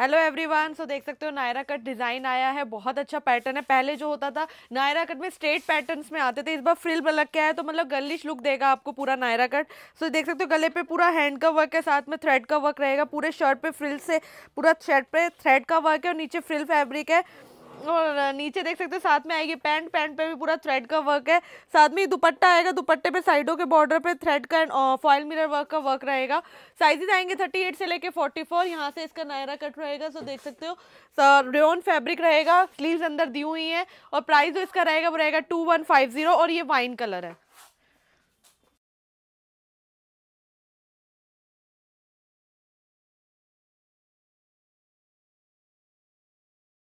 hello everyone so देख सकते हो नायरा कट डिज़ाइन आया है बहुत अच्छा पैटर्न है पहले जो होता था नायरा कट में स्ट्रेट पैटर्न्स में आते थे इस बार फ्रिल बलग लग के आया तो मतलब गलिश लुक देगा आपको पूरा नायरा कट सो so, देख सकते हो गले पे पूरा हैंड का वर्क है साथ में थ्रेड का वर्क रहेगा पूरे शर्ट पे फ्रिल से पूरा शर्ट पर थ्रेड का वर्क है और नीचे फ्रिल फैब्रिक है और नीचे देख सकते हो साथ में आएगी पैंट पैंट पे भी पूरा थ्रेड का वर्क है साथ में दुपट्टा आएगा दुपट्टे पे साइडों के बॉर्डर पे थ्रेड का एंड फॉइल मिरर वर्क का वर्क रहेगा साइजेस आएंगे थर्टी एट से लेके फोर्टी फोर यहाँ से इसका नायरा कट रहेगा सो देख सकते हो सर रेन फैब्रिक रहेगा स्लीव अंदर दी हुई है और प्राइस जो इसका रहेगा वो रहेगा टू वन फाइव जीरो और ये वाइन कलर है